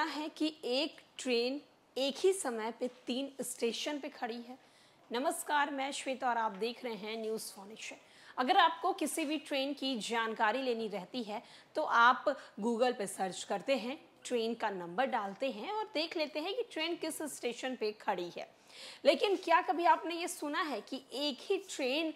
इतना है कि एक ट्रेन एक ही समय पे तीन स्टेशन पे खड़ी है नमस्कार मैं श्वेता और आप देख रहे हैं न्यूज़ फाउंडेशन अगर आपको किसी भी ट्रेन की जानकारी लेनी रहती है तो आप गूगल पे सर्च करते हैं ट्रेन का नंबर डालते हैं और देख लेते हैं कि ट्रेन किस स्टेशन पे खड़ी है लेकिन क्या कभी आपने ये सुना है कि एक ही ट्रेन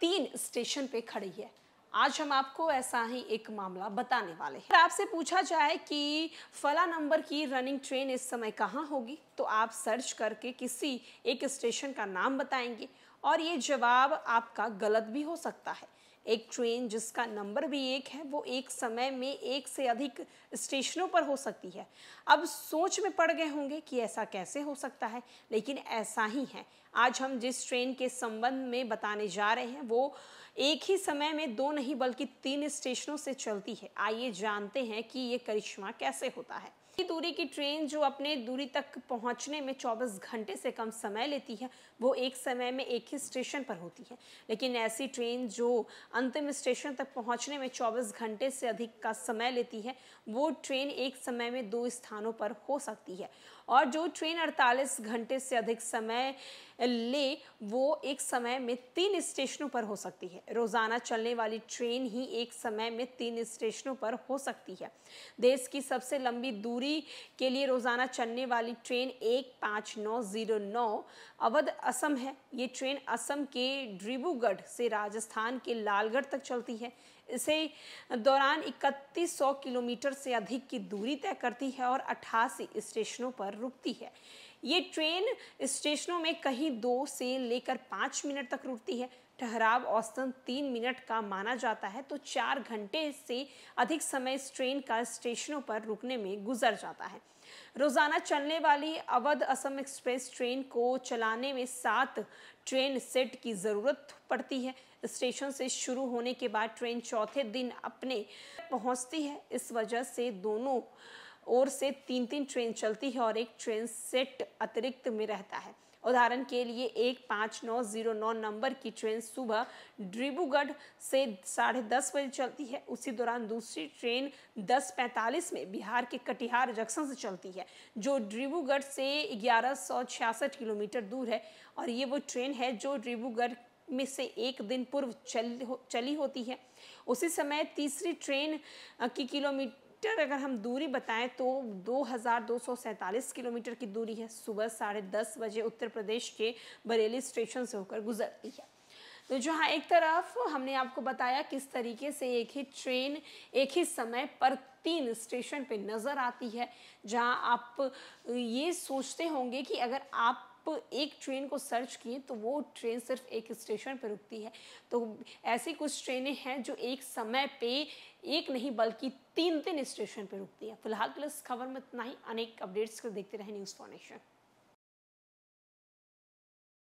तीन स्टेशन पे खड़ी है आज हम आपको ऐसा ही एक मामला बताने वाले हैं आपसे पूछा जाए कि फला नंबर की रनिंग ट्रेन इस समय कहाँ होगी तो आप सर्च करके किसी एक स्टेशन का नाम बताएंगे और ये जवाब आपका गलत भी हो सकता है एक ट्रेन जिसका नंबर भी एक है वो एक समय में एक से अधिक स्टेशनों पर हो सकती है अब सोच में पड़ गए होंगे कि ऐसा कैसे हो सकता है लेकिन ऐसा ही है आज हम जिस ट्रेन के संबंध में बताने जा रहे हैं वो एक ही समय में दो नहीं बल्कि तीन स्टेशनों से चलती है आइए जानते हैं कि ये करिश्मा कैसे होता है की दूरी की ट्रेन जो अपने दूरी तक पहुंचने में 24 घंटे से कम समय लेती है वो एक समय में एक ही स्टेशन पर होती है लेकिन ऐसी ट्रेन जो अंतिम स्टेशन तक पहुंचने में 24 घंटे से अधिक का समय लेती है वो ट्रेन एक समय में दो स्थानों पर हो सकती है और जो ट्रेन 48 घंटे से अधिक समय ले वो एक समय में तीन स्टेशनों पर हो सकती है रोज़ाना चलने वाली ट्रेन ही एक समय में तीन स्टेशनों पर हो सकती है देश की सबसे लंबी दूरी दूरी के लिए रोज़ाना चलने वाली ट्रेन एक पाँच नौ ज़ीरो नौ अवध असम है ये ट्रेन असम के ड्रिबूगढ़ से राजस्थान के लालगढ़ तक चलती है इसे दौरान 3100 किलोमीटर से अधिक की दूरी तय करती है और अट्ठासी स्टेशनों पर रुकती है ये ट्रेन स्टेशनों में कहीं दो से लेकर पाँच मिनट तक रुकती है ठहराव औसतन तीन मिनट का माना जाता है तो चार घंटे से अधिक समय इस ट्रेन का स्टेशनों पर रुकने में गुजर जाता है रोज़ाना चलने वाली अवध असम एक्सप्रेस ट्रेन को चलाने में सात ट्रेन सेट की ज़रूरत पड़ती है स्टेशन से शुरू होने के बाद ट्रेन चौथे दिन अपने पहुंचती है इस वजह से दोनों ओर से तीन तीन ट्रेन चलती है और एक ट्रेन सेट अतिरिक्त में रहता है उदाहरण के लिए एक पाँच नौ जीरो नौ नंबर की ट्रेन सुबह डिब्रूगढ़ से साढ़े दस बजे चलती है उसी दौरान दूसरी ट्रेन दस पैंतालीस में बिहार के कटिहार जंक्शन से चलती है जो डिब्रूगढ़ से ग्यारह सौ छियासठ किलोमीटर दूर है और ये वो ट्रेन है जो डिब्रूगढ़ में से एक दिन पूर्व चल चली होती है उसी समय तीसरी ट्रेन की किलोमीटर किलोमीटर अगर हम दूरी बताएं तो 2247 किलोमीटर की दूरी है सुबह साढ़े दस बजे उत्तर प्रदेश के बरेली स्टेशन से होकर गुजरती है तो जहाँ एक तरफ हमने आपको बताया किस तरीके से एक ही ट्रेन एक ही समय पर तीन स्टेशन पे नज़र आती है जहाँ आप ये सोचते होंगे कि अगर आप एक ट्रेन को सर्च किए तो वो ट्रेन सिर्फ एक स्टेशन पर रुकती है तो ऐसी कुछ ट्रेनें हैं जो एक समय पे एक नहीं बल्कि तीन तीन स्टेशन पर रुकती है फिलहाल के लिए इस खबर में इतना ही अनेक अपडेट्स को देखते रहे न्यूज़ फॉर नेशन